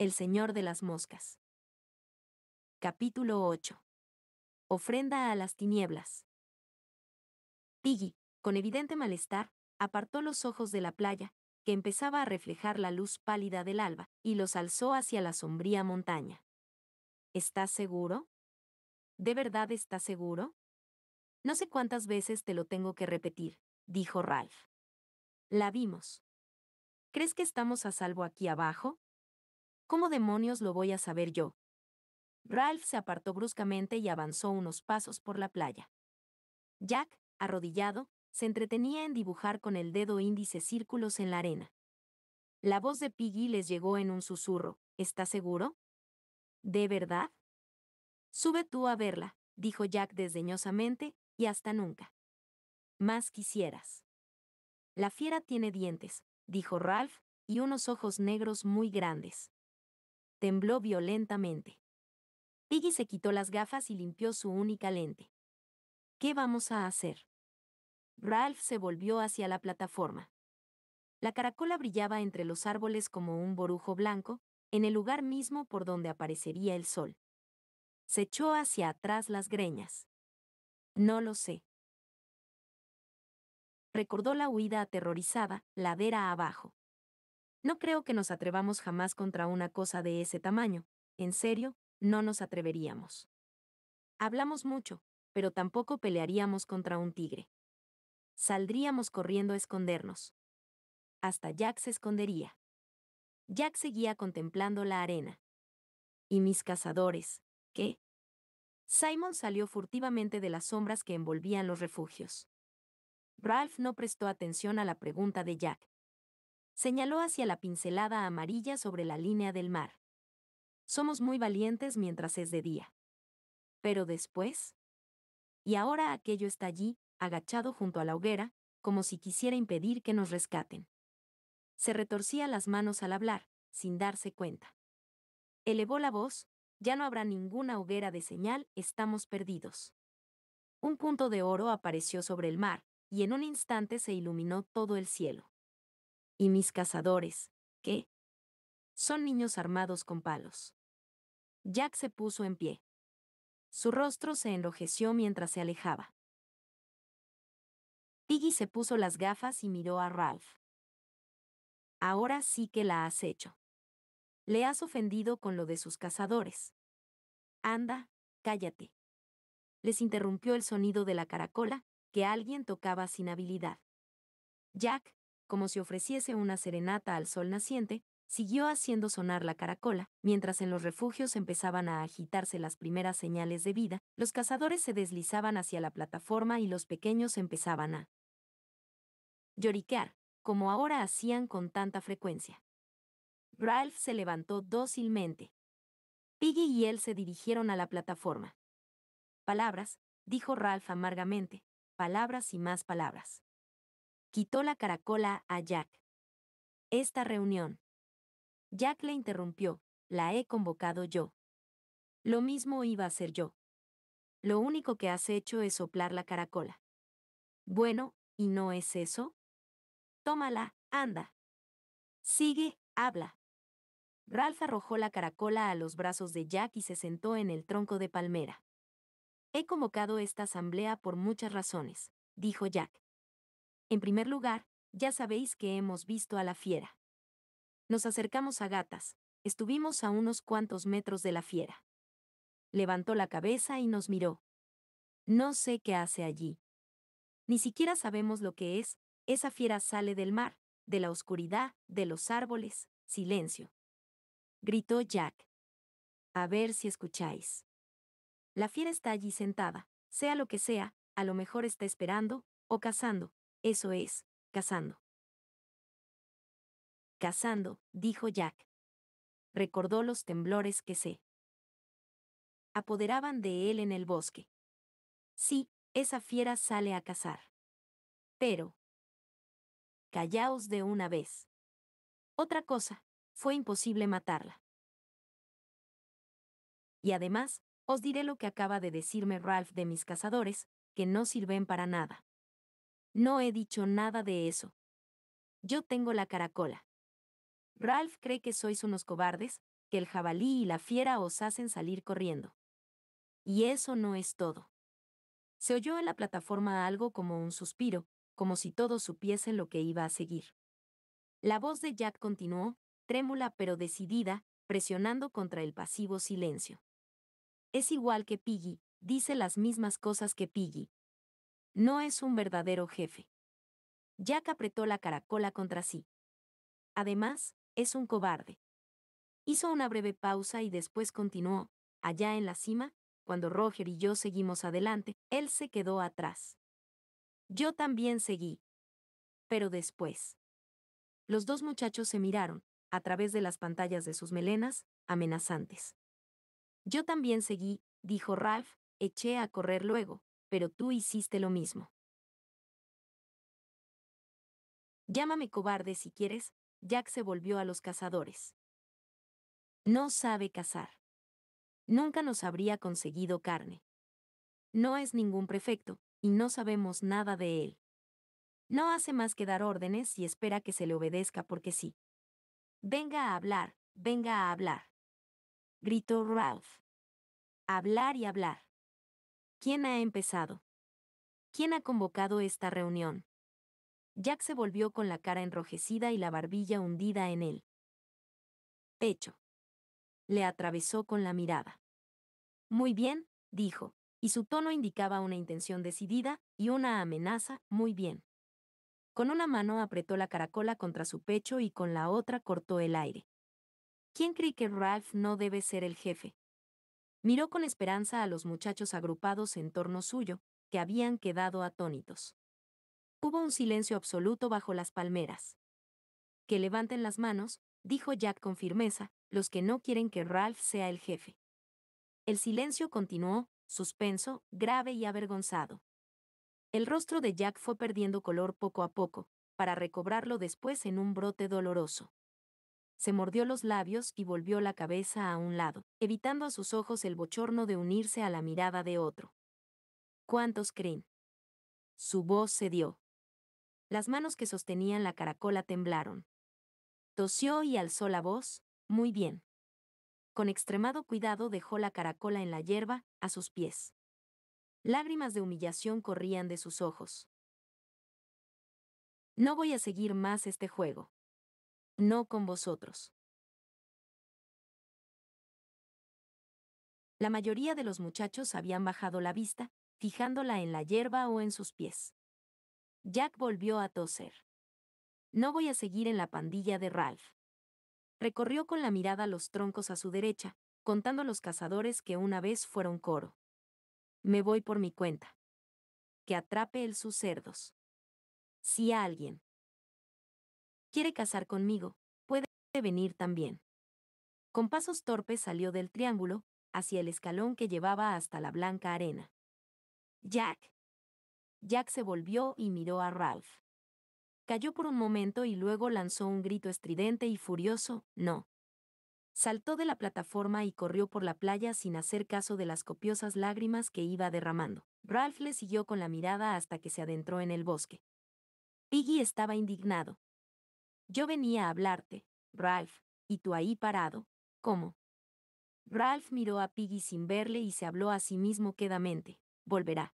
El Señor de las Moscas. Capítulo 8. Ofrenda a las tinieblas. Piggy, con evidente malestar, apartó los ojos de la playa, que empezaba a reflejar la luz pálida del alba, y los alzó hacia la sombría montaña. ¿Estás seguro? ¿De verdad estás seguro? No sé cuántas veces te lo tengo que repetir, dijo Ralph. La vimos. ¿Crees que estamos a salvo aquí abajo? ¿Cómo demonios lo voy a saber yo? Ralph se apartó bruscamente y avanzó unos pasos por la playa. Jack, arrodillado, se entretenía en dibujar con el dedo índice círculos en la arena. La voz de Piggy les llegó en un susurro. ¿Estás seguro? ¿De verdad? Sube tú a verla, dijo Jack desdeñosamente, y hasta nunca. Más quisieras. La fiera tiene dientes, dijo Ralph, y unos ojos negros muy grandes tembló violentamente. Piggy se quitó las gafas y limpió su única lente. ¿Qué vamos a hacer? Ralph se volvió hacia la plataforma. La caracola brillaba entre los árboles como un borujo blanco, en el lugar mismo por donde aparecería el sol. Se echó hacia atrás las greñas. No lo sé. Recordó la huida aterrorizada, ladera abajo. No creo que nos atrevamos jamás contra una cosa de ese tamaño. En serio, no nos atreveríamos. Hablamos mucho, pero tampoco pelearíamos contra un tigre. Saldríamos corriendo a escondernos. Hasta Jack se escondería. Jack seguía contemplando la arena. ¿Y mis cazadores? ¿Qué? Simon salió furtivamente de las sombras que envolvían los refugios. Ralph no prestó atención a la pregunta de Jack señaló hacia la pincelada amarilla sobre la línea del mar. Somos muy valientes mientras es de día. Pero después... Y ahora aquello está allí, agachado junto a la hoguera, como si quisiera impedir que nos rescaten. Se retorcía las manos al hablar, sin darse cuenta. Elevó la voz, ya no habrá ninguna hoguera de señal, estamos perdidos. Un punto de oro apareció sobre el mar, y en un instante se iluminó todo el cielo y mis cazadores, ¿qué? son niños armados con palos. Jack se puso en pie. Su rostro se enrojeció mientras se alejaba. Piggy se puso las gafas y miró a Ralph. Ahora sí que la has hecho. Le has ofendido con lo de sus cazadores. Anda, cállate. Les interrumpió el sonido de la caracola, que alguien tocaba sin habilidad. Jack, como si ofreciese una serenata al sol naciente, siguió haciendo sonar la caracola, mientras en los refugios empezaban a agitarse las primeras señales de vida, los cazadores se deslizaban hacia la plataforma y los pequeños empezaban a lloriquear, como ahora hacían con tanta frecuencia. Ralph se levantó dócilmente. Piggy y él se dirigieron a la plataforma. Palabras, dijo Ralph amargamente, palabras y más palabras quitó la caracola a Jack. Esta reunión. Jack le interrumpió, la he convocado yo. Lo mismo iba a hacer yo. Lo único que has hecho es soplar la caracola. Bueno, ¿y no es eso? Tómala, anda. Sigue, habla. Ralph arrojó la caracola a los brazos de Jack y se sentó en el tronco de palmera. He convocado esta asamblea por muchas razones, dijo Jack. En primer lugar, ya sabéis que hemos visto a la fiera. Nos acercamos a gatas, estuvimos a unos cuantos metros de la fiera. Levantó la cabeza y nos miró. No sé qué hace allí. Ni siquiera sabemos lo que es, esa fiera sale del mar, de la oscuridad, de los árboles, silencio. Gritó Jack. A ver si escucháis. La fiera está allí sentada, sea lo que sea, a lo mejor está esperando, o cazando, eso es, cazando. Cazando, dijo Jack. Recordó los temblores que se apoderaban de él en el bosque. Sí, esa fiera sale a cazar. Pero... Callaos de una vez. Otra cosa, fue imposible matarla. Y además, os diré lo que acaba de decirme Ralph de mis cazadores, que no sirven para nada. No he dicho nada de eso. Yo tengo la caracola. Ralph cree que sois unos cobardes, que el jabalí y la fiera os hacen salir corriendo. Y eso no es todo. Se oyó en la plataforma algo como un suspiro, como si todos supiesen lo que iba a seguir. La voz de Jack continuó, trémula pero decidida, presionando contra el pasivo silencio. Es igual que Piggy, dice las mismas cosas que Piggy, no es un verdadero jefe. Jack apretó la caracola contra sí. Además, es un cobarde. Hizo una breve pausa y después continuó, allá en la cima, cuando Roger y yo seguimos adelante, él se quedó atrás. Yo también seguí. Pero después. Los dos muchachos se miraron, a través de las pantallas de sus melenas, amenazantes. Yo también seguí, dijo Ralph, eché a correr luego, pero tú hiciste lo mismo. Llámame cobarde si quieres, Jack se volvió a los cazadores. No sabe cazar. Nunca nos habría conseguido carne. No es ningún prefecto, y no sabemos nada de él. No hace más que dar órdenes y espera que se le obedezca porque sí. Venga a hablar, venga a hablar. Gritó Ralph. Hablar y hablar. ¿Quién ha empezado? ¿Quién ha convocado esta reunión? Jack se volvió con la cara enrojecida y la barbilla hundida en él. pecho. Le atravesó con la mirada. Muy bien, dijo, y su tono indicaba una intención decidida y una amenaza, muy bien. Con una mano apretó la caracola contra su pecho y con la otra cortó el aire. ¿Quién cree que Ralph no debe ser el jefe? Miró con esperanza a los muchachos agrupados en torno suyo, que habían quedado atónitos. Hubo un silencio absoluto bajo las palmeras. Que levanten las manos, dijo Jack con firmeza, los que no quieren que Ralph sea el jefe. El silencio continuó, suspenso, grave y avergonzado. El rostro de Jack fue perdiendo color poco a poco, para recobrarlo después en un brote doloroso se mordió los labios y volvió la cabeza a un lado, evitando a sus ojos el bochorno de unirse a la mirada de otro. ¿Cuántos creen? Su voz cedió. Las manos que sostenían la caracola temblaron. Tosió y alzó la voz, muy bien. Con extremado cuidado dejó la caracola en la hierba, a sus pies. Lágrimas de humillación corrían de sus ojos. No voy a seguir más este juego no con vosotros. La mayoría de los muchachos habían bajado la vista, fijándola en la hierba o en sus pies. Jack volvió a toser. No voy a seguir en la pandilla de Ralph. Recorrió con la mirada los troncos a su derecha, contando los cazadores que una vez fueron coro. Me voy por mi cuenta. Que atrape el sus cerdos. Si alguien Quiere casar conmigo, puede venir también. Con pasos torpes salió del triángulo, hacia el escalón que llevaba hasta la blanca arena. Jack. Jack se volvió y miró a Ralph. Cayó por un momento y luego lanzó un grito estridente y furioso, no. Saltó de la plataforma y corrió por la playa sin hacer caso de las copiosas lágrimas que iba derramando. Ralph le siguió con la mirada hasta que se adentró en el bosque. Piggy estaba indignado. Yo venía a hablarte, Ralph, y tú ahí parado. ¿Cómo? Ralph miró a Piggy sin verle y se habló a sí mismo quedamente. Volverá.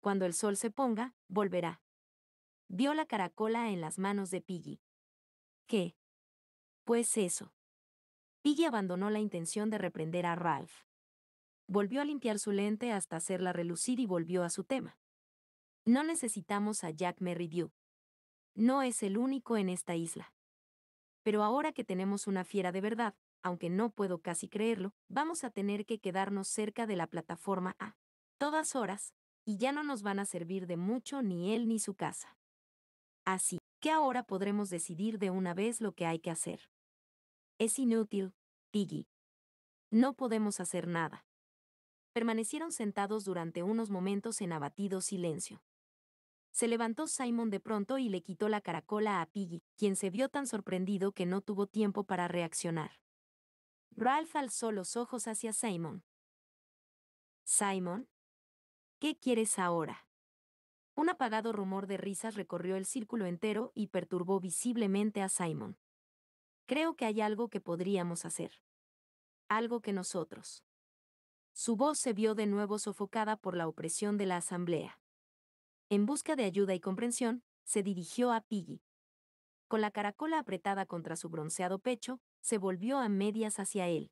Cuando el sol se ponga, volverá. Vio la caracola en las manos de Piggy. ¿Qué? Pues eso. Piggy abandonó la intención de reprender a Ralph. Volvió a limpiar su lente hasta hacerla relucir y volvió a su tema. No necesitamos a Jack Merridew. No es el único en esta isla. Pero ahora que tenemos una fiera de verdad, aunque no puedo casi creerlo, vamos a tener que quedarnos cerca de la plataforma A. Todas horas, y ya no nos van a servir de mucho ni él ni su casa. Así que ahora podremos decidir de una vez lo que hay que hacer. Es inútil, Piggy. No podemos hacer nada. Permanecieron sentados durante unos momentos en abatido silencio. Se levantó Simon de pronto y le quitó la caracola a Piggy, quien se vio tan sorprendido que no tuvo tiempo para reaccionar. Ralph alzó los ojos hacia Simon. Simon, ¿qué quieres ahora? Un apagado rumor de risas recorrió el círculo entero y perturbó visiblemente a Simon. Creo que hay algo que podríamos hacer. Algo que nosotros. Su voz se vio de nuevo sofocada por la opresión de la asamblea en busca de ayuda y comprensión, se dirigió a Piggy. Con la caracola apretada contra su bronceado pecho, se volvió a medias hacia él.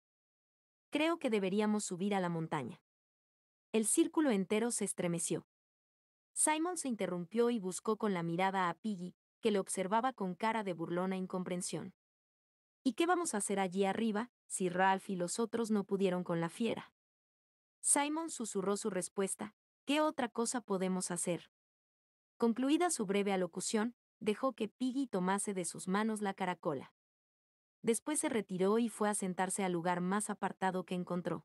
Creo que deberíamos subir a la montaña. El círculo entero se estremeció. Simon se interrumpió y buscó con la mirada a Piggy, que le observaba con cara de burlona e incomprensión. ¿Y qué vamos a hacer allí arriba, si Ralph y los otros no pudieron con la fiera? Simon susurró su respuesta, ¿qué otra cosa podemos hacer? Concluida su breve alocución, dejó que Piggy tomase de sus manos la caracola. Después se retiró y fue a sentarse al lugar más apartado que encontró.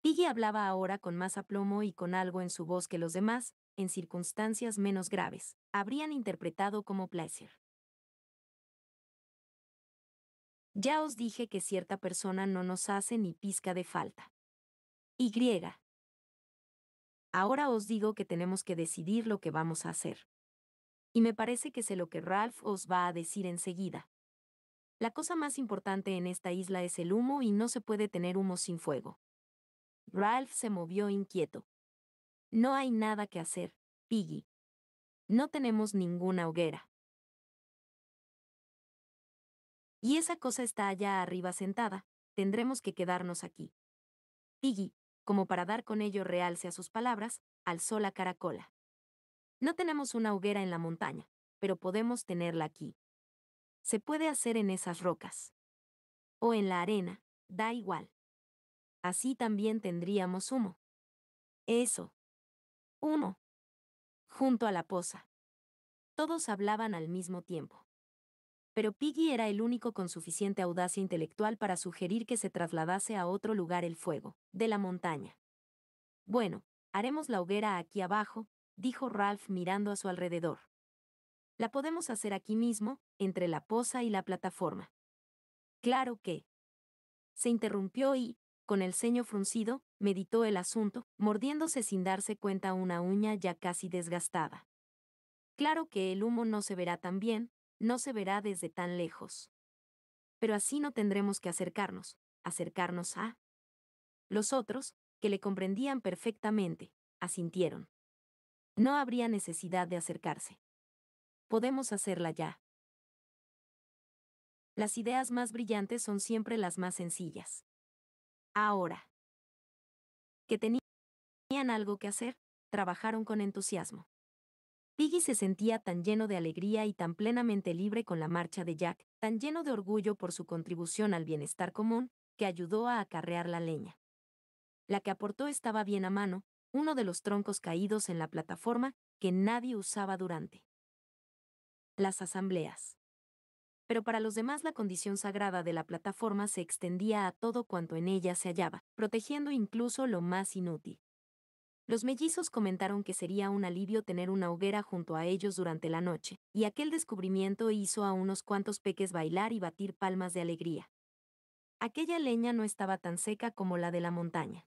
Piggy hablaba ahora con más aplomo y con algo en su voz que los demás, en circunstancias menos graves, habrían interpretado como placer. Ya os dije que cierta persona no nos hace ni pizca de falta. Y. Ahora os digo que tenemos que decidir lo que vamos a hacer. Y me parece que sé lo que Ralph os va a decir enseguida. La cosa más importante en esta isla es el humo y no se puede tener humo sin fuego. Ralph se movió inquieto. No hay nada que hacer, Piggy. No tenemos ninguna hoguera. Y esa cosa está allá arriba sentada, tendremos que quedarnos aquí. Piggy, como para dar con ello realce a sus palabras, alzó la caracola. No tenemos una hoguera en la montaña, pero podemos tenerla aquí. Se puede hacer en esas rocas. O en la arena, da igual. Así también tendríamos humo. Eso. Humo. Junto a la poza. Todos hablaban al mismo tiempo pero Piggy era el único con suficiente audacia intelectual para sugerir que se trasladase a otro lugar el fuego, de la montaña. Bueno, haremos la hoguera aquí abajo, dijo Ralph mirando a su alrededor. La podemos hacer aquí mismo, entre la poza y la plataforma. Claro que. Se interrumpió y, con el ceño fruncido, meditó el asunto, mordiéndose sin darse cuenta una uña ya casi desgastada. Claro que el humo no se verá tan bien, no se verá desde tan lejos. Pero así no tendremos que acercarnos, acercarnos a... Los otros, que le comprendían perfectamente, asintieron. No habría necesidad de acercarse. Podemos hacerla ya. Las ideas más brillantes son siempre las más sencillas. Ahora. Que tenían algo que hacer, trabajaron con entusiasmo. Piggy se sentía tan lleno de alegría y tan plenamente libre con la marcha de Jack, tan lleno de orgullo por su contribución al bienestar común, que ayudó a acarrear la leña. La que aportó estaba bien a mano, uno de los troncos caídos en la plataforma que nadie usaba durante las asambleas. Pero para los demás la condición sagrada de la plataforma se extendía a todo cuanto en ella se hallaba, protegiendo incluso lo más inútil. Los mellizos comentaron que sería un alivio tener una hoguera junto a ellos durante la noche, y aquel descubrimiento hizo a unos cuantos peques bailar y batir palmas de alegría. Aquella leña no estaba tan seca como la de la montaña.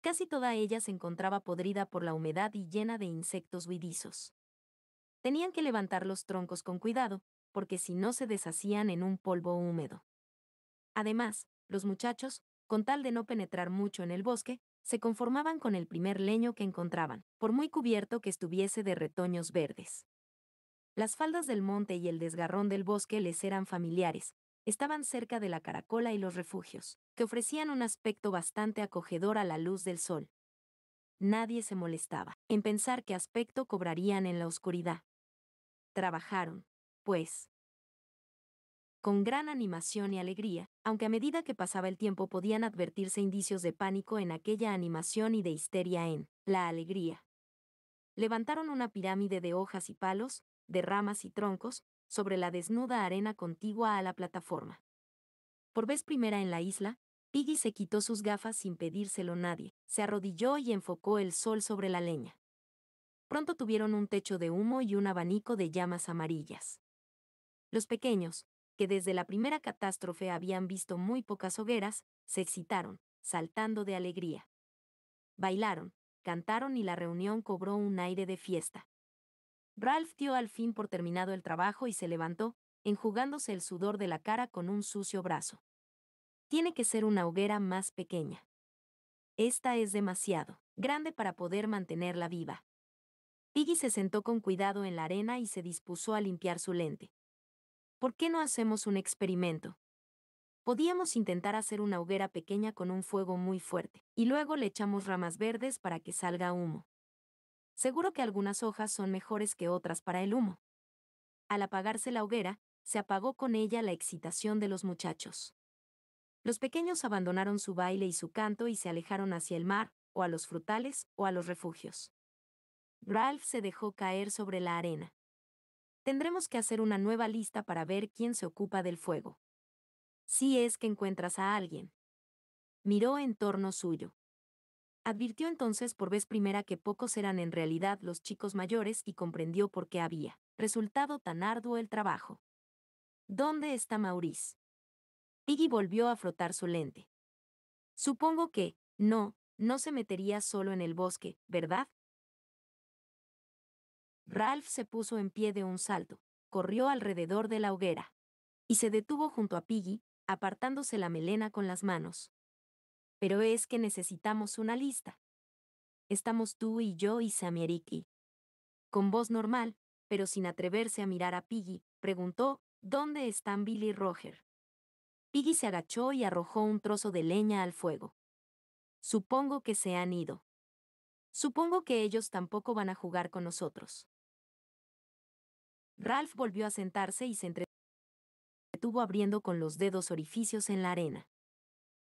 Casi toda ella se encontraba podrida por la humedad y llena de insectos huidizos. Tenían que levantar los troncos con cuidado, porque si no se deshacían en un polvo húmedo. Además, los muchachos, con tal de no penetrar mucho en el bosque, se conformaban con el primer leño que encontraban, por muy cubierto que estuviese de retoños verdes. Las faldas del monte y el desgarrón del bosque les eran familiares, estaban cerca de la caracola y los refugios, que ofrecían un aspecto bastante acogedor a la luz del sol. Nadie se molestaba en pensar qué aspecto cobrarían en la oscuridad. Trabajaron, pues, con gran animación y alegría, aunque a medida que pasaba el tiempo podían advertirse indicios de pánico en aquella animación y de histeria en la alegría. Levantaron una pirámide de hojas y palos, de ramas y troncos, sobre la desnuda arena contigua a la plataforma. Por vez primera en la isla, Piggy se quitó sus gafas sin pedírselo nadie, se arrodilló y enfocó el sol sobre la leña. Pronto tuvieron un techo de humo y un abanico de llamas amarillas. Los pequeños, que desde la primera catástrofe habían visto muy pocas hogueras, se excitaron, saltando de alegría. Bailaron, cantaron y la reunión cobró un aire de fiesta. Ralph dio al fin por terminado el trabajo y se levantó, enjugándose el sudor de la cara con un sucio brazo. Tiene que ser una hoguera más pequeña. Esta es demasiado grande para poder mantenerla viva. Piggy se sentó con cuidado en la arena y se dispuso a limpiar su lente, ¿por qué no hacemos un experimento? Podíamos intentar hacer una hoguera pequeña con un fuego muy fuerte, y luego le echamos ramas verdes para que salga humo. Seguro que algunas hojas son mejores que otras para el humo. Al apagarse la hoguera, se apagó con ella la excitación de los muchachos. Los pequeños abandonaron su baile y su canto y se alejaron hacia el mar, o a los frutales, o a los refugios. Ralph se dejó caer sobre la arena tendremos que hacer una nueva lista para ver quién se ocupa del fuego. Si es que encuentras a alguien. Miró en torno suyo. Advirtió entonces por vez primera que pocos eran en realidad los chicos mayores y comprendió por qué había resultado tan arduo el trabajo. ¿Dónde está Maurice? Piggy volvió a frotar su lente. Supongo que, no, no se metería solo en el bosque, ¿verdad? Ralph se puso en pie de un salto, corrió alrededor de la hoguera. Y se detuvo junto a Piggy, apartándose la melena con las manos. Pero es que necesitamos una lista. Estamos tú y yo y Samiriki. Con voz normal, pero sin atreverse a mirar a Piggy, preguntó, ¿dónde están Billy Roger? Piggy se agachó y arrojó un trozo de leña al fuego. Supongo que se han ido. Supongo que ellos tampoco van a jugar con nosotros. Ralph volvió a sentarse y se entretuvo abriendo con los dedos orificios en la arena.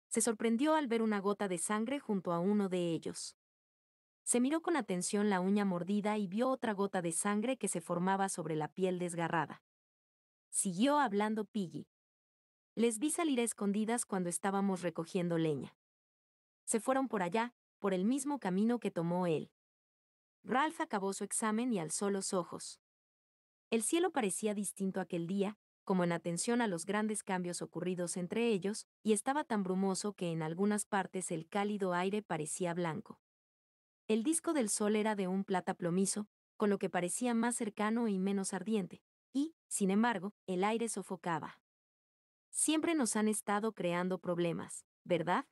Se sorprendió al ver una gota de sangre junto a uno de ellos. Se miró con atención la uña mordida y vio otra gota de sangre que se formaba sobre la piel desgarrada. Siguió hablando Piggy. Les vi salir a escondidas cuando estábamos recogiendo leña. Se fueron por allá, por el mismo camino que tomó él. Ralph acabó su examen y alzó los ojos. El cielo parecía distinto aquel día, como en atención a los grandes cambios ocurridos entre ellos, y estaba tan brumoso que en algunas partes el cálido aire parecía blanco. El disco del sol era de un plata plomizo, con lo que parecía más cercano y menos ardiente, y, sin embargo, el aire sofocaba. Siempre nos han estado creando problemas, ¿verdad?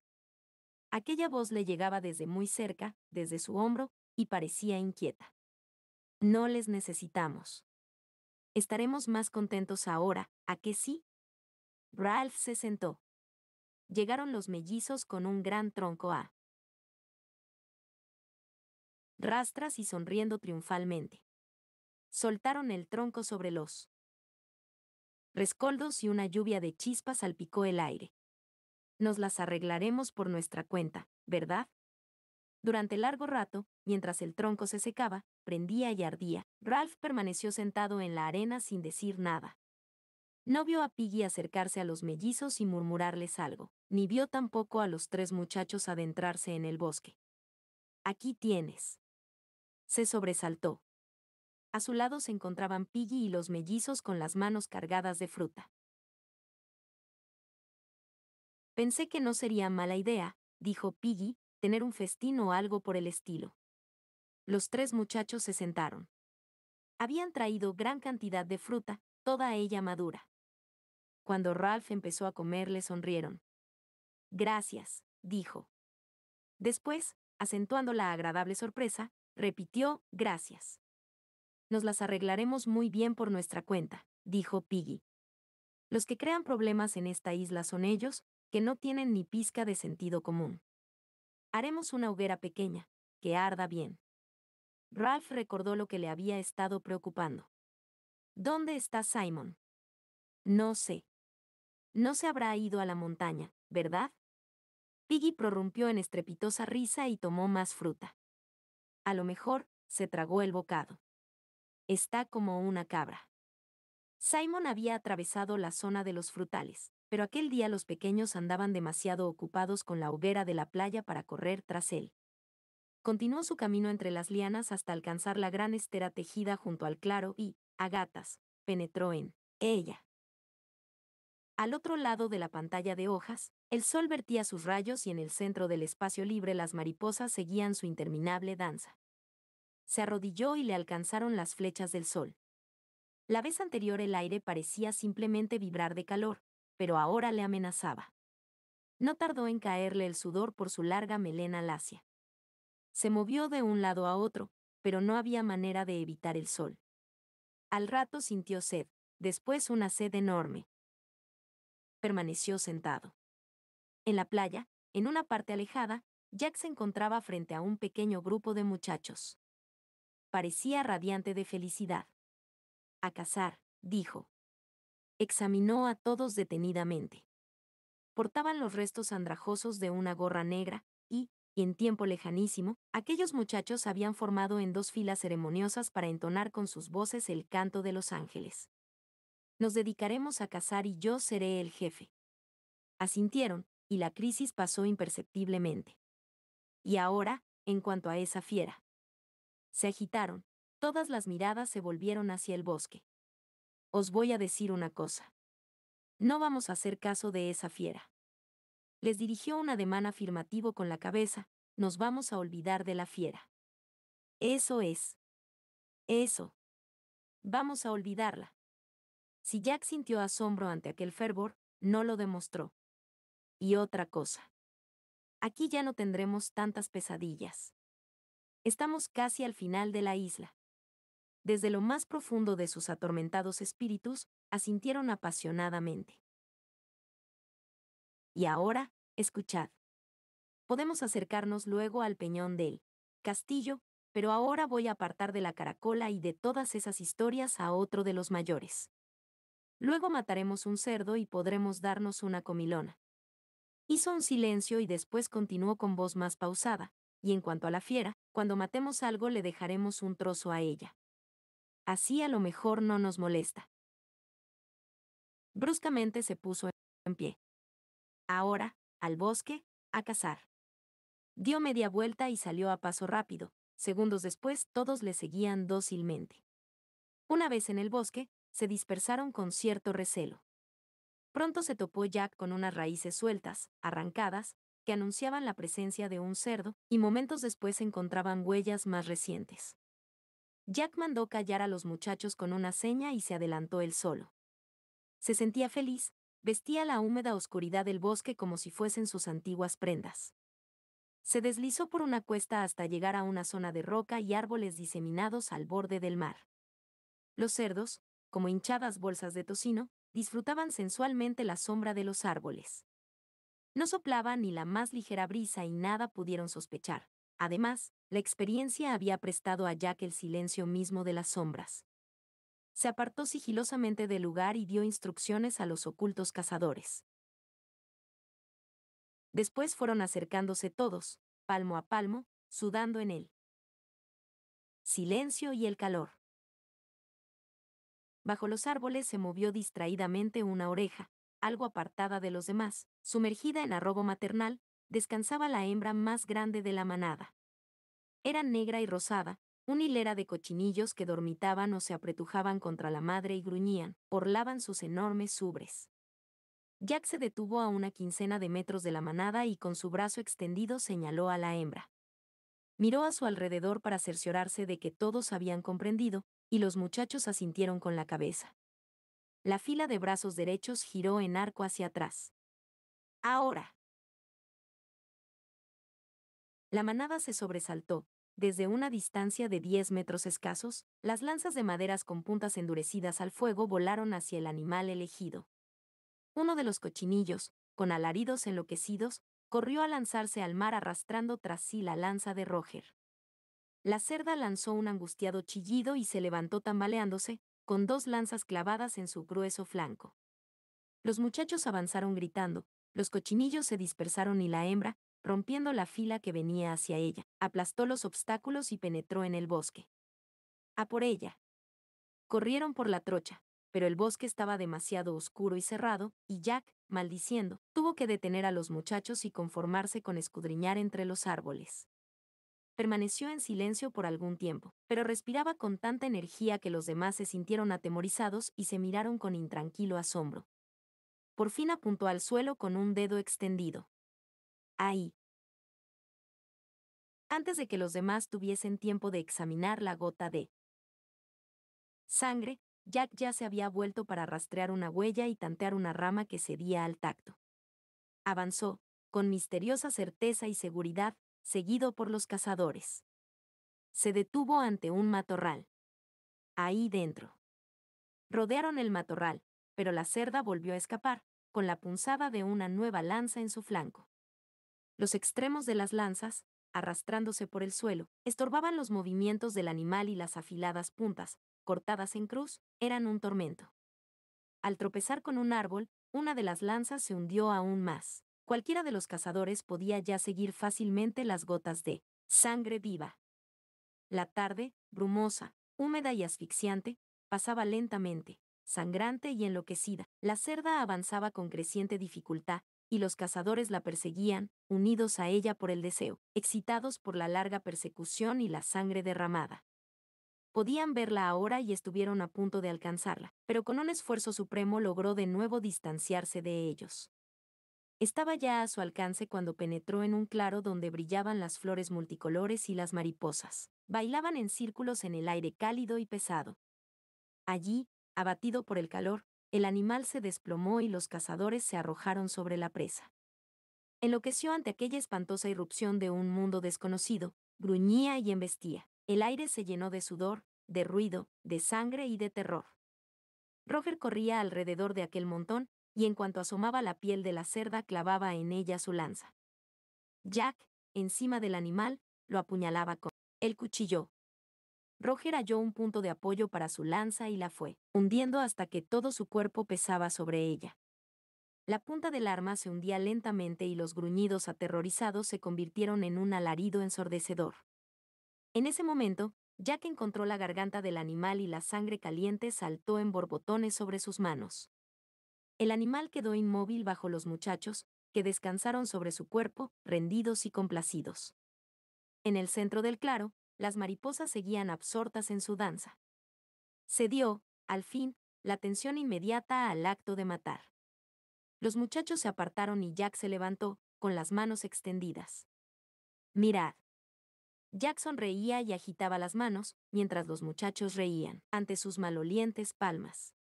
Aquella voz le llegaba desde muy cerca, desde su hombro, y parecía inquieta. No les necesitamos. Estaremos más contentos ahora, ¿a qué sí? Ralph se sentó. Llegaron los mellizos con un gran tronco a rastras y sonriendo triunfalmente. Soltaron el tronco sobre los rescoldos y una lluvia de chispas salpicó el aire. Nos las arreglaremos por nuestra cuenta, ¿verdad? Durante largo rato, mientras el tronco se secaba, prendía y ardía, Ralph permaneció sentado en la arena sin decir nada. No vio a Piggy acercarse a los mellizos y murmurarles algo, ni vio tampoco a los tres muchachos adentrarse en el bosque. Aquí tienes. Se sobresaltó. A su lado se encontraban Piggy y los mellizos con las manos cargadas de fruta. Pensé que no sería mala idea, dijo Piggy, tener un festín o algo por el estilo. Los tres muchachos se sentaron. Habían traído gran cantidad de fruta, toda ella madura. Cuando Ralph empezó a comer le sonrieron. Gracias, dijo. Después, acentuando la agradable sorpresa, repitió, gracias. Nos las arreglaremos muy bien por nuestra cuenta, dijo Piggy. Los que crean problemas en esta isla son ellos, que no tienen ni pizca de sentido común. Haremos una hoguera pequeña, que arda bien. Ralph recordó lo que le había estado preocupando. ¿Dónde está Simon? No sé. No se habrá ido a la montaña, ¿verdad? Piggy prorrumpió en estrepitosa risa y tomó más fruta. A lo mejor, se tragó el bocado. Está como una cabra. Simon había atravesado la zona de los frutales, pero aquel día los pequeños andaban demasiado ocupados con la hoguera de la playa para correr tras él. Continuó su camino entre las lianas hasta alcanzar la gran estera tejida junto al claro y, a gatas, penetró en ella. Al otro lado de la pantalla de hojas, el sol vertía sus rayos y en el centro del espacio libre las mariposas seguían su interminable danza. Se arrodilló y le alcanzaron las flechas del sol. La vez anterior el aire parecía simplemente vibrar de calor, pero ahora le amenazaba. No tardó en caerle el sudor por su larga melena lacia. Se movió de un lado a otro, pero no había manera de evitar el sol. Al rato sintió sed, después una sed enorme. Permaneció sentado. En la playa, en una parte alejada, Jack se encontraba frente a un pequeño grupo de muchachos. Parecía radiante de felicidad. A cazar, dijo. Examinó a todos detenidamente. Portaban los restos andrajosos de una gorra negra, y, y en tiempo lejanísimo, aquellos muchachos habían formado en dos filas ceremoniosas para entonar con sus voces el canto de los ángeles. Nos dedicaremos a cazar y yo seré el jefe. Asintieron, y la crisis pasó imperceptiblemente. Y ahora, en cuanto a esa fiera. Se agitaron, todas las miradas se volvieron hacia el bosque. Os voy a decir una cosa. No vamos a hacer caso de esa fiera les dirigió un ademán afirmativo con la cabeza, nos vamos a olvidar de la fiera. Eso es. Eso. Vamos a olvidarla. Si Jack sintió asombro ante aquel fervor, no lo demostró. Y otra cosa. Aquí ya no tendremos tantas pesadillas. Estamos casi al final de la isla. Desde lo más profundo de sus atormentados espíritus, asintieron apasionadamente. Y ahora, escuchad. Podemos acercarnos luego al peñón del castillo, pero ahora voy a apartar de la caracola y de todas esas historias a otro de los mayores. Luego mataremos un cerdo y podremos darnos una comilona. Hizo un silencio y después continuó con voz más pausada, y en cuanto a la fiera, cuando matemos algo le dejaremos un trozo a ella. Así a lo mejor no nos molesta. Bruscamente se puso en pie. Ahora, al bosque, a cazar. Dio media vuelta y salió a paso rápido. Segundos después todos le seguían dócilmente. Una vez en el bosque, se dispersaron con cierto recelo. Pronto se topó Jack con unas raíces sueltas, arrancadas, que anunciaban la presencia de un cerdo, y momentos después encontraban huellas más recientes. Jack mandó callar a los muchachos con una seña y se adelantó él solo. Se sentía feliz, vestía la húmeda oscuridad del bosque como si fuesen sus antiguas prendas. Se deslizó por una cuesta hasta llegar a una zona de roca y árboles diseminados al borde del mar. Los cerdos, como hinchadas bolsas de tocino, disfrutaban sensualmente la sombra de los árboles. No soplaba ni la más ligera brisa y nada pudieron sospechar. Además, la experiencia había prestado a Jack el silencio mismo de las sombras se apartó sigilosamente del lugar y dio instrucciones a los ocultos cazadores. Después fueron acercándose todos, palmo a palmo, sudando en él. Silencio y el calor. Bajo los árboles se movió distraídamente una oreja, algo apartada de los demás, sumergida en arrobo maternal, descansaba la hembra más grande de la manada. Era negra y rosada, una hilera de cochinillos que dormitaban o se apretujaban contra la madre y gruñían, orlaban sus enormes subres. Jack se detuvo a una quincena de metros de la manada y con su brazo extendido señaló a la hembra. Miró a su alrededor para cerciorarse de que todos habían comprendido, y los muchachos asintieron con la cabeza. La fila de brazos derechos giró en arco hacia atrás. Ahora. La manada se sobresaltó, desde una distancia de 10 metros escasos, las lanzas de maderas con puntas endurecidas al fuego volaron hacia el animal elegido. Uno de los cochinillos, con alaridos enloquecidos, corrió a lanzarse al mar arrastrando tras sí la lanza de Roger. La cerda lanzó un angustiado chillido y se levantó tambaleándose, con dos lanzas clavadas en su grueso flanco. Los muchachos avanzaron gritando, los cochinillos se dispersaron y la hembra, rompiendo la fila que venía hacia ella, aplastó los obstáculos y penetró en el bosque. A por ella. Corrieron por la trocha, pero el bosque estaba demasiado oscuro y cerrado, y Jack, maldiciendo, tuvo que detener a los muchachos y conformarse con escudriñar entre los árboles. Permaneció en silencio por algún tiempo, pero respiraba con tanta energía que los demás se sintieron atemorizados y se miraron con intranquilo asombro. Por fin apuntó al suelo con un dedo extendido ahí. Antes de que los demás tuviesen tiempo de examinar la gota de sangre, Jack ya se había vuelto para rastrear una huella y tantear una rama que cedía al tacto. Avanzó, con misteriosa certeza y seguridad, seguido por los cazadores. Se detuvo ante un matorral. Ahí dentro. Rodearon el matorral, pero la cerda volvió a escapar, con la punzada de una nueva lanza en su flanco. Los extremos de las lanzas, arrastrándose por el suelo, estorbaban los movimientos del animal y las afiladas puntas, cortadas en cruz, eran un tormento. Al tropezar con un árbol, una de las lanzas se hundió aún más. Cualquiera de los cazadores podía ya seguir fácilmente las gotas de sangre viva. La tarde, brumosa, húmeda y asfixiante, pasaba lentamente, sangrante y enloquecida. La cerda avanzaba con creciente dificultad, y los cazadores la perseguían, unidos a ella por el deseo, excitados por la larga persecución y la sangre derramada. Podían verla ahora y estuvieron a punto de alcanzarla, pero con un esfuerzo supremo logró de nuevo distanciarse de ellos. Estaba ya a su alcance cuando penetró en un claro donde brillaban las flores multicolores y las mariposas. Bailaban en círculos en el aire cálido y pesado. Allí, abatido por el calor, el animal se desplomó y los cazadores se arrojaron sobre la presa. Enloqueció ante aquella espantosa irrupción de un mundo desconocido, gruñía y embestía. El aire se llenó de sudor, de ruido, de sangre y de terror. Roger corría alrededor de aquel montón, y en cuanto asomaba la piel de la cerda clavaba en ella su lanza. Jack, encima del animal, lo apuñalaba con el cuchillo, Roger halló un punto de apoyo para su lanza y la fue, hundiendo hasta que todo su cuerpo pesaba sobre ella. La punta del arma se hundía lentamente y los gruñidos aterrorizados se convirtieron en un alarido ensordecedor. En ese momento, Jack encontró la garganta del animal y la sangre caliente saltó en borbotones sobre sus manos. El animal quedó inmóvil bajo los muchachos, que descansaron sobre su cuerpo, rendidos y complacidos. En el centro del claro, las mariposas seguían absortas en su danza. Se dio, al fin, la tensión inmediata al acto de matar. Los muchachos se apartaron y Jack se levantó, con las manos extendidas. Mirad. Jackson reía y agitaba las manos, mientras los muchachos reían, ante sus malolientes palmas.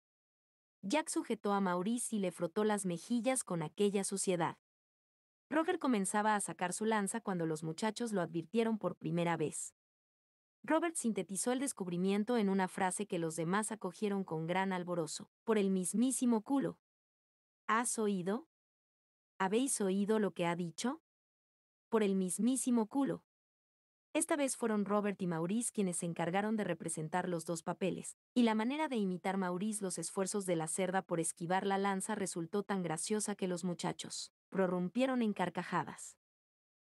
Jack sujetó a Maurice y le frotó las mejillas con aquella suciedad. Roger comenzaba a sacar su lanza cuando los muchachos lo advirtieron por primera vez. Robert sintetizó el descubrimiento en una frase que los demás acogieron con gran alborozo, por el mismísimo culo. ¿Has oído? ¿Habéis oído lo que ha dicho? Por el mismísimo culo. Esta vez fueron Robert y Maurice quienes se encargaron de representar los dos papeles, y la manera de imitar Maurice los esfuerzos de la cerda por esquivar la lanza resultó tan graciosa que los muchachos prorrumpieron en carcajadas.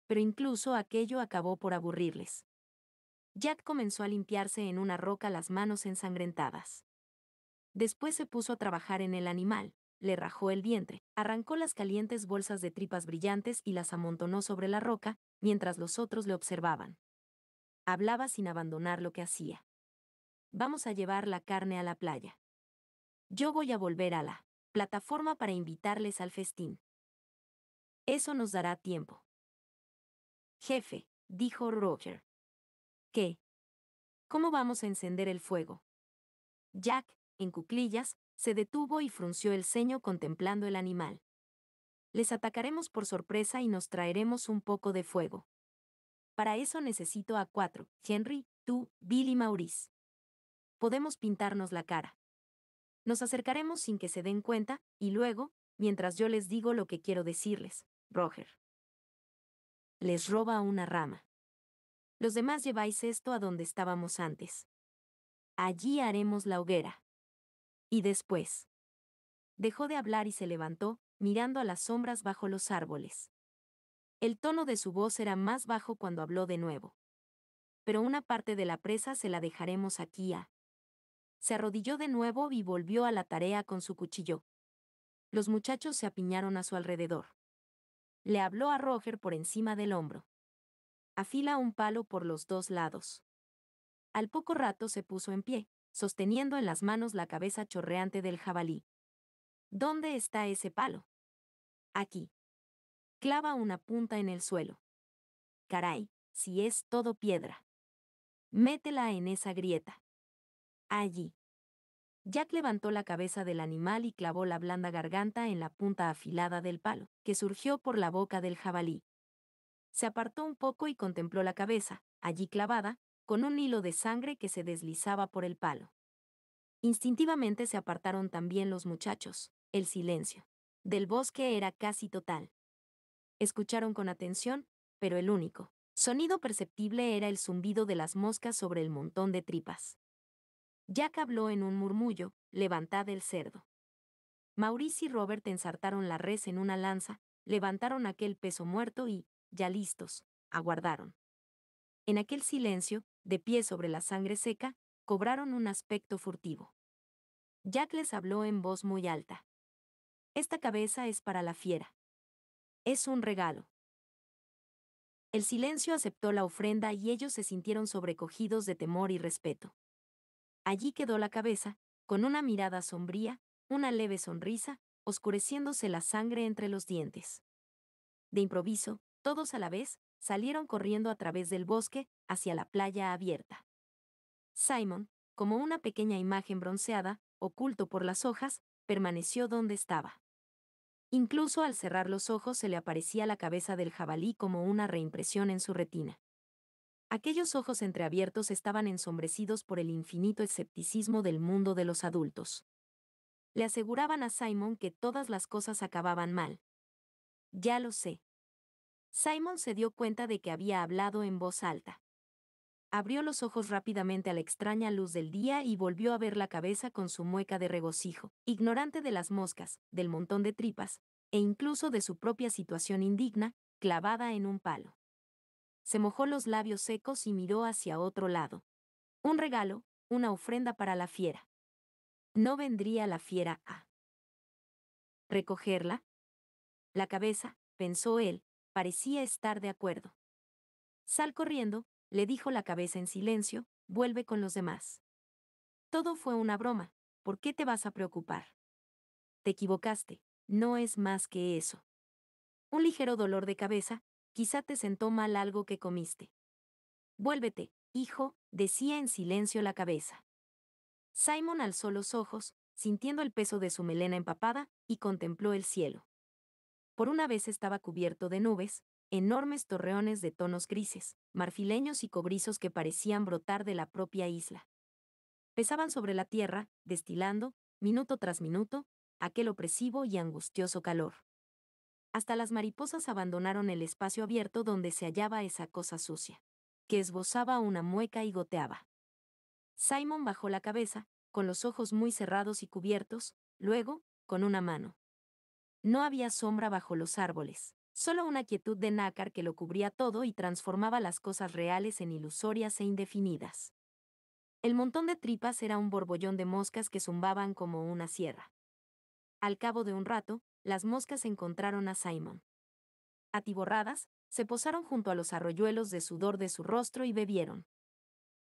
Pero incluso aquello acabó por aburrirles, Jack comenzó a limpiarse en una roca las manos ensangrentadas. Después se puso a trabajar en el animal, le rajó el vientre, arrancó las calientes bolsas de tripas brillantes y las amontonó sobre la roca, mientras los otros le observaban. Hablaba sin abandonar lo que hacía. Vamos a llevar la carne a la playa. Yo voy a volver a la plataforma para invitarles al festín. Eso nos dará tiempo. Jefe, dijo Roger. ¿Qué? ¿Cómo vamos a encender el fuego? Jack, en cuclillas, se detuvo y frunció el ceño contemplando el animal. Les atacaremos por sorpresa y nos traeremos un poco de fuego. Para eso necesito a cuatro, Henry, tú, Bill y Maurice. Podemos pintarnos la cara. Nos acercaremos sin que se den cuenta, y luego, mientras yo les digo lo que quiero decirles, Roger. Les roba una rama. Los demás lleváis esto a donde estábamos antes. Allí haremos la hoguera. Y después. Dejó de hablar y se levantó, mirando a las sombras bajo los árboles. El tono de su voz era más bajo cuando habló de nuevo. Pero una parte de la presa se la dejaremos aquí a. Se arrodilló de nuevo y volvió a la tarea con su cuchillo. Los muchachos se apiñaron a su alrededor. Le habló a Roger por encima del hombro. Afila un palo por los dos lados. Al poco rato se puso en pie, sosteniendo en las manos la cabeza chorreante del jabalí. ¿Dónde está ese palo? Aquí. Clava una punta en el suelo. Caray, si es todo piedra. Métela en esa grieta. Allí. Jack levantó la cabeza del animal y clavó la blanda garganta en la punta afilada del palo, que surgió por la boca del jabalí se apartó un poco y contempló la cabeza, allí clavada, con un hilo de sangre que se deslizaba por el palo. Instintivamente se apartaron también los muchachos, el silencio. Del bosque era casi total. Escucharon con atención, pero el único sonido perceptible era el zumbido de las moscas sobre el montón de tripas. Jack habló en un murmullo, levantad el cerdo. Maurice y Robert ensartaron la res en una lanza, levantaron aquel peso muerto y, ya listos, aguardaron. En aquel silencio, de pie sobre la sangre seca, cobraron un aspecto furtivo. Jack les habló en voz muy alta. Esta cabeza es para la fiera. Es un regalo. El silencio aceptó la ofrenda y ellos se sintieron sobrecogidos de temor y respeto. Allí quedó la cabeza, con una mirada sombría, una leve sonrisa, oscureciéndose la sangre entre los dientes. De improviso, todos a la vez, salieron corriendo a través del bosque, hacia la playa abierta. Simon, como una pequeña imagen bronceada, oculto por las hojas, permaneció donde estaba. Incluso al cerrar los ojos se le aparecía la cabeza del jabalí como una reimpresión en su retina. Aquellos ojos entreabiertos estaban ensombrecidos por el infinito escepticismo del mundo de los adultos. Le aseguraban a Simon que todas las cosas acababan mal. Ya lo sé. Simon se dio cuenta de que había hablado en voz alta. Abrió los ojos rápidamente a la extraña luz del día y volvió a ver la cabeza con su mueca de regocijo, ignorante de las moscas, del montón de tripas, e incluso de su propia situación indigna, clavada en un palo. Se mojó los labios secos y miró hacia otro lado. Un regalo, una ofrenda para la fiera. No vendría la fiera a recogerla. La cabeza, pensó él, parecía estar de acuerdo. Sal corriendo, le dijo la cabeza en silencio, vuelve con los demás. Todo fue una broma, ¿por qué te vas a preocupar? Te equivocaste, no es más que eso. Un ligero dolor de cabeza, quizá te sentó mal algo que comiste. Vuélvete, hijo, decía en silencio la cabeza. Simon alzó los ojos, sintiendo el peso de su melena empapada, y contempló el cielo. Por una vez estaba cubierto de nubes, enormes torreones de tonos grises, marfileños y cobrizos que parecían brotar de la propia isla. Pesaban sobre la tierra, destilando, minuto tras minuto, aquel opresivo y angustioso calor. Hasta las mariposas abandonaron el espacio abierto donde se hallaba esa cosa sucia, que esbozaba una mueca y goteaba. Simon bajó la cabeza, con los ojos muy cerrados y cubiertos, luego, con una mano, no había sombra bajo los árboles, solo una quietud de nácar que lo cubría todo y transformaba las cosas reales en ilusorias e indefinidas. El montón de tripas era un borbollón de moscas que zumbaban como una sierra. Al cabo de un rato, las moscas encontraron a Simon. Atiborradas, se posaron junto a los arroyuelos de sudor de su rostro y bebieron.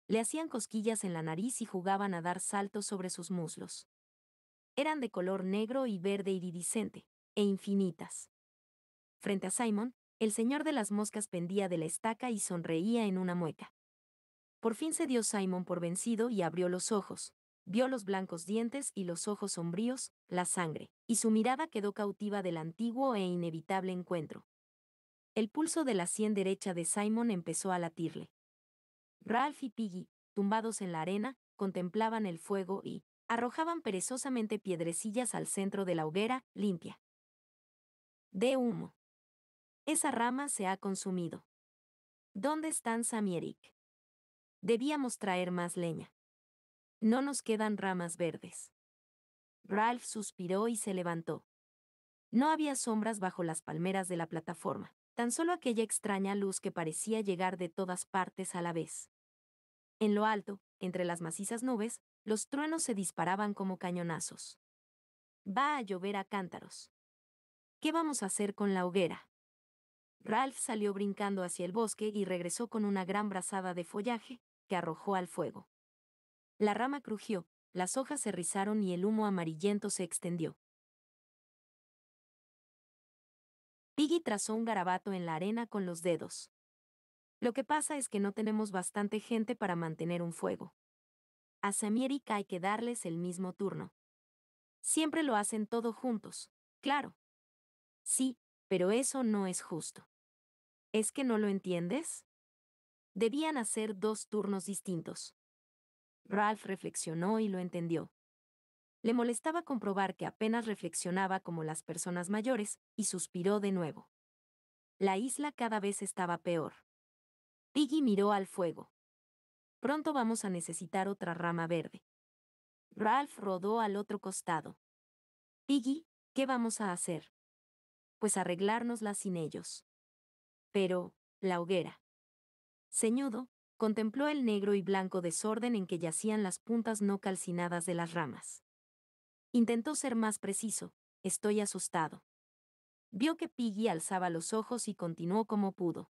Le hacían cosquillas en la nariz y jugaban a dar saltos sobre sus muslos. Eran de color negro y verde iridiscente, e infinitas. Frente a Simon, el señor de las moscas pendía de la estaca y sonreía en una mueca. Por fin se dio Simon por vencido y abrió los ojos. Vio los blancos dientes y los ojos sombríos, la sangre, y su mirada quedó cautiva del antiguo e inevitable encuentro. El pulso de la sien derecha de Simon empezó a latirle. Ralph y Piggy, tumbados en la arena, contemplaban el fuego y arrojaban perezosamente piedrecillas al centro de la hoguera, limpia. De humo. Esa rama se ha consumido. ¿Dónde están Sam Eric? Debíamos traer más leña. No nos quedan ramas verdes. Ralph suspiró y se levantó. No había sombras bajo las palmeras de la plataforma, tan solo aquella extraña luz que parecía llegar de todas partes a la vez. En lo alto, entre las macizas nubes, los truenos se disparaban como cañonazos. Va a llover a cántaros. ¿Qué vamos a hacer con la hoguera? Ralph salió brincando hacia el bosque y regresó con una gran brazada de follaje, que arrojó al fuego. La rama crujió, las hojas se rizaron y el humo amarillento se extendió. Piggy trazó un garabato en la arena con los dedos. Lo que pasa es que no tenemos bastante gente para mantener un fuego. A Sam hay que darles el mismo turno. Siempre lo hacen todo juntos, claro. Sí, pero eso no es justo. ¿Es que no lo entiendes? Debían hacer dos turnos distintos. Ralph reflexionó y lo entendió. Le molestaba comprobar que apenas reflexionaba como las personas mayores, y suspiró de nuevo. La isla cada vez estaba peor. Piggy miró al fuego. Pronto vamos a necesitar otra rama verde. Ralph rodó al otro costado. Piggy, ¿qué vamos a hacer? pues arreglárnosla sin ellos. Pero, la hoguera. Ceñudo, contempló el negro y blanco desorden en que yacían las puntas no calcinadas de las ramas. Intentó ser más preciso, estoy asustado. Vio que Piggy alzaba los ojos y continuó como pudo.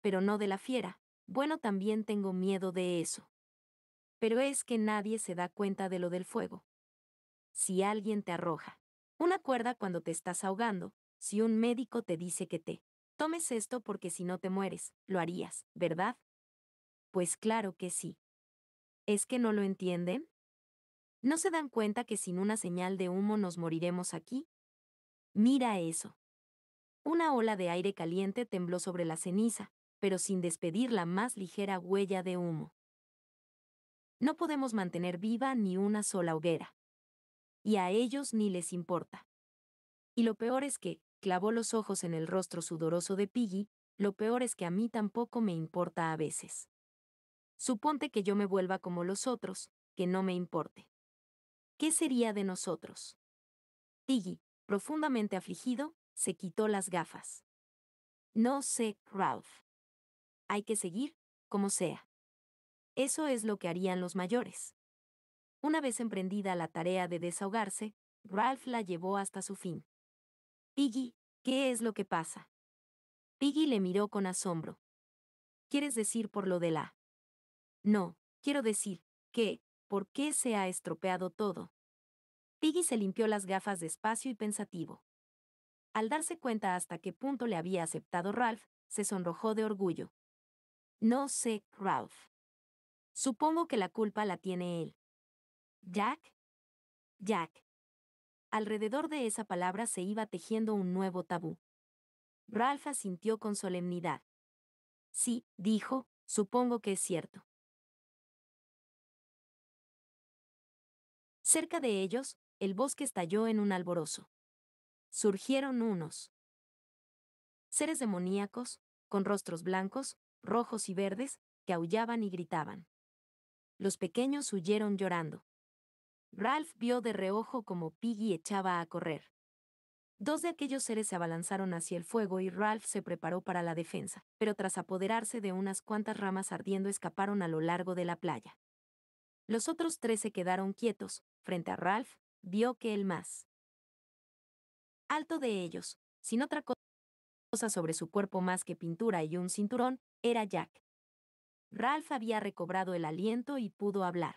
Pero no de la fiera, bueno también tengo miedo de eso. Pero es que nadie se da cuenta de lo del fuego. Si alguien te arroja una cuerda cuando te estás ahogando, si un médico te dice que te tomes esto porque si no te mueres, lo harías, ¿verdad? Pues claro que sí. ¿Es que no lo entienden? ¿No se dan cuenta que sin una señal de humo nos moriremos aquí? Mira eso. Una ola de aire caliente tembló sobre la ceniza, pero sin despedir la más ligera huella de humo. No podemos mantener viva ni una sola hoguera. Y a ellos ni les importa. Y lo peor es que, clavó los ojos en el rostro sudoroso de Piggy, lo peor es que a mí tampoco me importa a veces. Suponte que yo me vuelva como los otros, que no me importe. ¿Qué sería de nosotros? Piggy, profundamente afligido, se quitó las gafas. No sé, Ralph. Hay que seguir, como sea. Eso es lo que harían los mayores. Una vez emprendida la tarea de desahogarse, Ralph la llevó hasta su fin. Piggy, ¿qué es lo que pasa? Piggy le miró con asombro. ¿Quieres decir por lo de la? No, quiero decir, ¿qué, ¿por qué se ha estropeado todo? Piggy se limpió las gafas despacio y pensativo. Al darse cuenta hasta qué punto le había aceptado Ralph, se sonrojó de orgullo. No sé, Ralph. Supongo que la culpa la tiene él. ¿Jack? Jack, alrededor de esa palabra se iba tejiendo un nuevo tabú. Ralph asintió con solemnidad. Sí, dijo, supongo que es cierto. Cerca de ellos, el bosque estalló en un alborozo. Surgieron unos seres demoníacos, con rostros blancos, rojos y verdes, que aullaban y gritaban. Los pequeños huyeron llorando. Ralph vio de reojo cómo Piggy echaba a correr. Dos de aquellos seres se abalanzaron hacia el fuego y Ralph se preparó para la defensa, pero tras apoderarse de unas cuantas ramas ardiendo escaparon a lo largo de la playa. Los otros tres se quedaron quietos, frente a Ralph, vio que el más alto de ellos, sin otra cosa sobre su cuerpo más que pintura y un cinturón, era Jack. Ralph había recobrado el aliento y pudo hablar.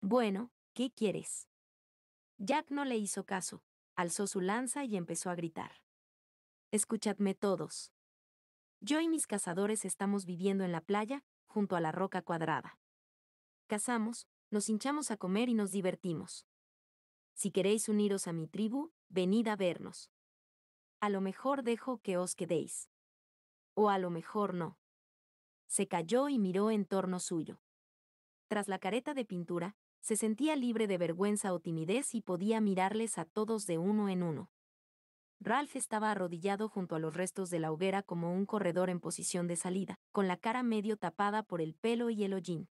Bueno, ¿Qué quieres? Jack no le hizo caso, alzó su lanza y empezó a gritar. Escuchadme todos. Yo y mis cazadores estamos viviendo en la playa, junto a la roca cuadrada. Cazamos, nos hinchamos a comer y nos divertimos. Si queréis uniros a mi tribu, venid a vernos. A lo mejor dejo que os quedéis. O a lo mejor no. Se cayó y miró en torno suyo. Tras la careta de pintura, se sentía libre de vergüenza o timidez y podía mirarles a todos de uno en uno. Ralph estaba arrodillado junto a los restos de la hoguera como un corredor en posición de salida, con la cara medio tapada por el pelo y el hollín.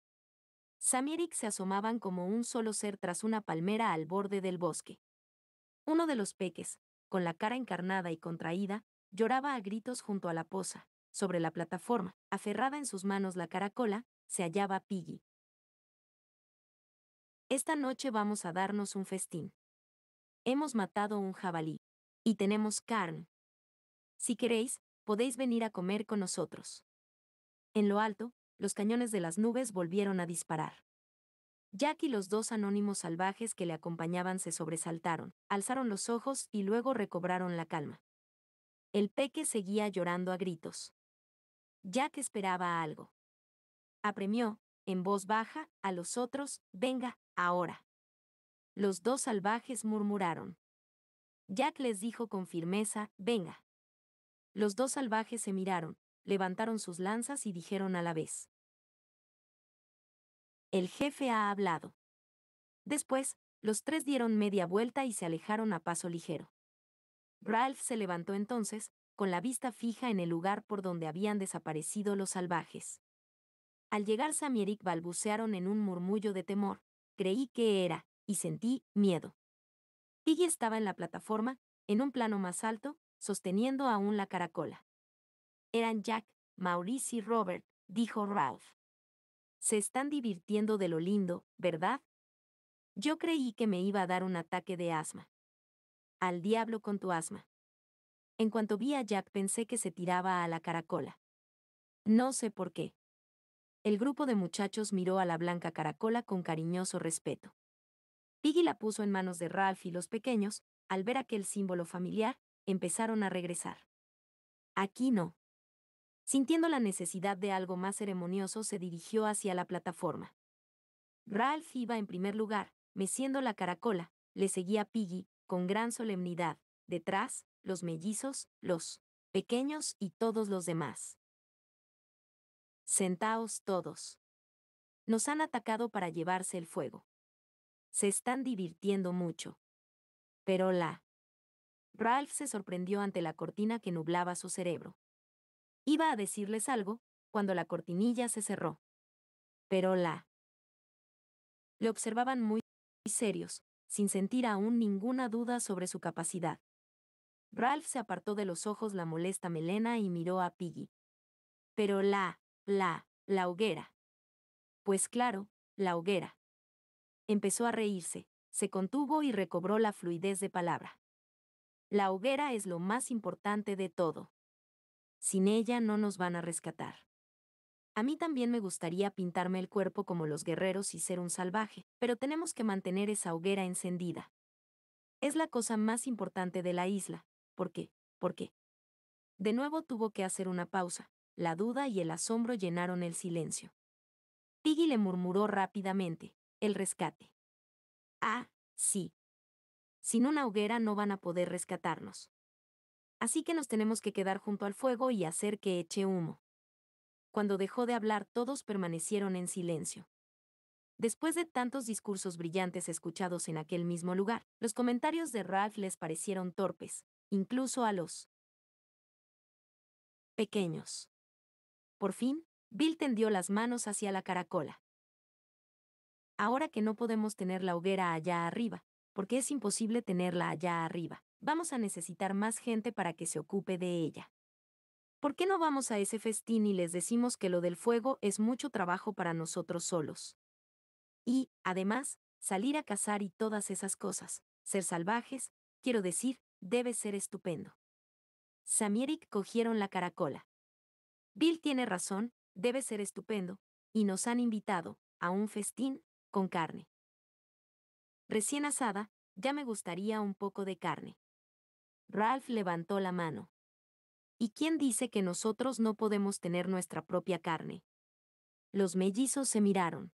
Samirik se asomaban como un solo ser tras una palmera al borde del bosque. Uno de los peques, con la cara encarnada y contraída, lloraba a gritos junto a la poza. Sobre la plataforma, aferrada en sus manos la caracola, se hallaba Piggy, esta noche vamos a darnos un festín. Hemos matado un jabalí. Y tenemos carne. Si queréis, podéis venir a comer con nosotros. En lo alto, los cañones de las nubes volvieron a disparar. Jack y los dos anónimos salvajes que le acompañaban se sobresaltaron, alzaron los ojos y luego recobraron la calma. El peque seguía llorando a gritos. Jack esperaba algo. Apremió, en voz baja, a los otros, venga, ahora. Los dos salvajes murmuraron. Jack les dijo con firmeza, venga. Los dos salvajes se miraron, levantaron sus lanzas y dijeron a la vez. El jefe ha hablado. Después, los tres dieron media vuelta y se alejaron a paso ligero. Ralph se levantó entonces, con la vista fija en el lugar por donde habían desaparecido los salvajes. Al llegar Sam y Eric balbucearon en un murmullo de temor. Creí que era, y sentí, miedo. Piggy estaba en la plataforma, en un plano más alto, sosteniendo aún la caracola. Eran Jack, Maurice y Robert, dijo Ralph. Se están divirtiendo de lo lindo, ¿verdad? Yo creí que me iba a dar un ataque de asma. Al diablo con tu asma. En cuanto vi a Jack pensé que se tiraba a la caracola. No sé por qué el grupo de muchachos miró a la blanca caracola con cariñoso respeto. Piggy la puso en manos de Ralph y los pequeños, al ver aquel símbolo familiar, empezaron a regresar. Aquí no. Sintiendo la necesidad de algo más ceremonioso, se dirigió hacia la plataforma. Ralph iba en primer lugar, meciendo la caracola, le seguía Piggy, con gran solemnidad, detrás, los mellizos, los pequeños y todos los demás. Sentaos todos. Nos han atacado para llevarse el fuego. Se están divirtiendo mucho. Pero la... Ralph se sorprendió ante la cortina que nublaba su cerebro. Iba a decirles algo, cuando la cortinilla se cerró. Pero la... Le observaban muy serios, sin sentir aún ninguna duda sobre su capacidad. Ralph se apartó de los ojos la molesta melena y miró a Piggy. Pero la... La, la hoguera. Pues claro, la hoguera. Empezó a reírse, se contuvo y recobró la fluidez de palabra. La hoguera es lo más importante de todo. Sin ella no nos van a rescatar. A mí también me gustaría pintarme el cuerpo como los guerreros y ser un salvaje, pero tenemos que mantener esa hoguera encendida. Es la cosa más importante de la isla. ¿Por qué? ¿Por qué? De nuevo tuvo que hacer una pausa, la duda y el asombro llenaron el silencio. Piggy le murmuró rápidamente, el rescate. Ah, sí. Sin una hoguera no van a poder rescatarnos. Así que nos tenemos que quedar junto al fuego y hacer que eche humo. Cuando dejó de hablar todos permanecieron en silencio. Después de tantos discursos brillantes escuchados en aquel mismo lugar, los comentarios de Ralph les parecieron torpes, incluso a los pequeños. Por fin, Bill tendió las manos hacia la caracola. Ahora que no podemos tener la hoguera allá arriba, porque es imposible tenerla allá arriba, vamos a necesitar más gente para que se ocupe de ella. ¿Por qué no vamos a ese festín y les decimos que lo del fuego es mucho trabajo para nosotros solos? Y, además, salir a cazar y todas esas cosas, ser salvajes, quiero decir, debe ser estupendo. Samieric cogieron la caracola. Bill tiene razón, debe ser estupendo, y nos han invitado a un festín con carne. Recién asada, ya me gustaría un poco de carne. Ralph levantó la mano. ¿Y quién dice que nosotros no podemos tener nuestra propia carne? Los mellizos se miraron.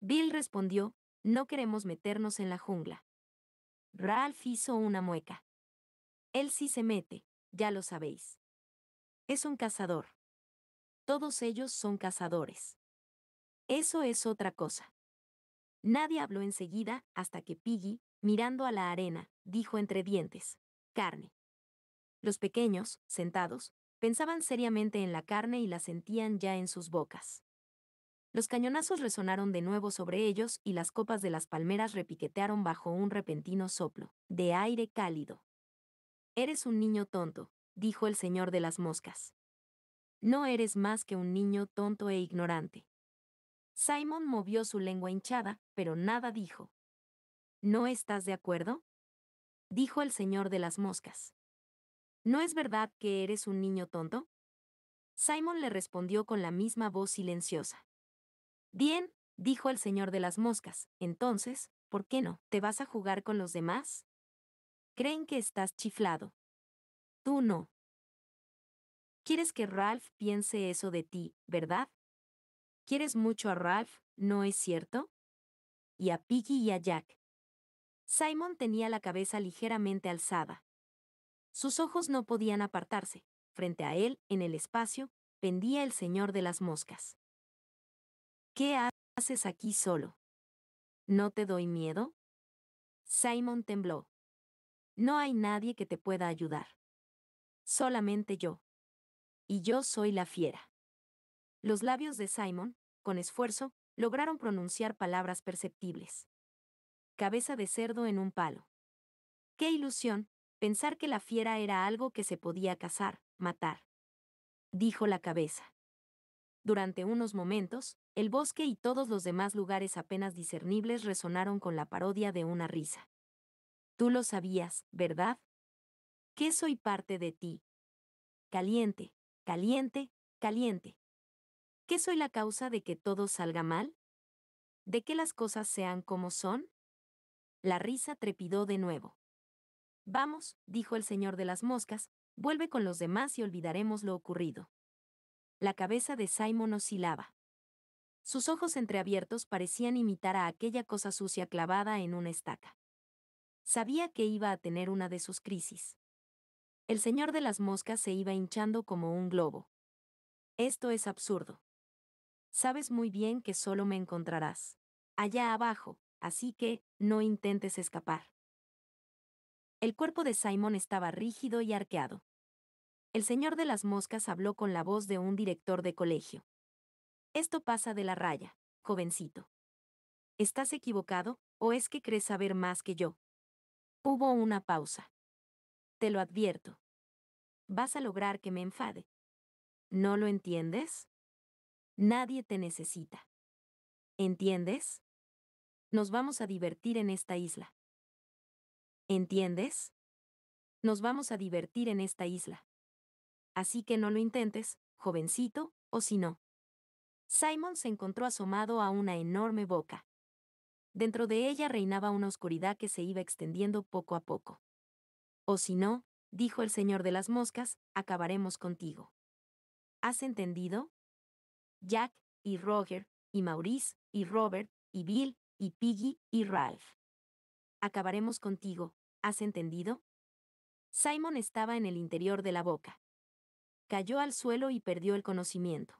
Bill respondió, no queremos meternos en la jungla. Ralph hizo una mueca. Él sí se mete, ya lo sabéis. Es un cazador. Todos ellos son cazadores. Eso es otra cosa. Nadie habló enseguida hasta que Piggy, mirando a la arena, dijo entre dientes, carne. Los pequeños, sentados, pensaban seriamente en la carne y la sentían ya en sus bocas. Los cañonazos resonaron de nuevo sobre ellos y las copas de las palmeras repiquetearon bajo un repentino soplo, de aire cálido. Eres un niño tonto, dijo el señor de las moscas. No eres más que un niño tonto e ignorante. Simon movió su lengua hinchada, pero nada dijo. ¿No estás de acuerdo? dijo el señor de las moscas. ¿No es verdad que eres un niño tonto? Simon le respondió con la misma voz silenciosa. Bien, dijo el señor de las moscas, entonces, ¿por qué no? ¿Te vas a jugar con los demás? Creen que estás chiflado. Tú no quieres que Ralph piense eso de ti, ¿verdad? Quieres mucho a Ralph, ¿no es cierto? Y a Piggy y a Jack. Simon tenía la cabeza ligeramente alzada. Sus ojos no podían apartarse. Frente a él, en el espacio, pendía el señor de las moscas. ¿Qué haces aquí solo? ¿No te doy miedo? Simon tembló. No hay nadie que te pueda ayudar. Solamente yo y yo soy la fiera. Los labios de Simon, con esfuerzo, lograron pronunciar palabras perceptibles. Cabeza de cerdo en un palo. Qué ilusión, pensar que la fiera era algo que se podía cazar, matar. Dijo la cabeza. Durante unos momentos, el bosque y todos los demás lugares apenas discernibles resonaron con la parodia de una risa. Tú lo sabías, ¿verdad? Que soy parte de ti. Caliente, Caliente, caliente. ¿Qué soy la causa de que todo salga mal? ¿De que las cosas sean como son? La risa trepidó de nuevo. Vamos, dijo el señor de las moscas, vuelve con los demás y olvidaremos lo ocurrido. La cabeza de Simon oscilaba. Sus ojos entreabiertos parecían imitar a aquella cosa sucia clavada en una estaca. Sabía que iba a tener una de sus crisis. El señor de las moscas se iba hinchando como un globo. Esto es absurdo. Sabes muy bien que solo me encontrarás. Allá abajo, así que, no intentes escapar. El cuerpo de Simon estaba rígido y arqueado. El señor de las moscas habló con la voz de un director de colegio. Esto pasa de la raya, jovencito. ¿Estás equivocado, o es que crees saber más que yo? Hubo una pausa. Te lo advierto. Vas a lograr que me enfade. ¿No lo entiendes? Nadie te necesita. ¿Entiendes? Nos vamos a divertir en esta isla. ¿Entiendes? Nos vamos a divertir en esta isla. Así que no lo intentes, jovencito, o si no. Simon se encontró asomado a una enorme boca. Dentro de ella reinaba una oscuridad que se iba extendiendo poco a poco. O si no, dijo el señor de las moscas, acabaremos contigo. ¿Has entendido? Jack, y Roger, y Maurice, y Robert, y Bill, y Piggy, y Ralph. Acabaremos contigo, ¿has entendido? Simon estaba en el interior de la boca. Cayó al suelo y perdió el conocimiento.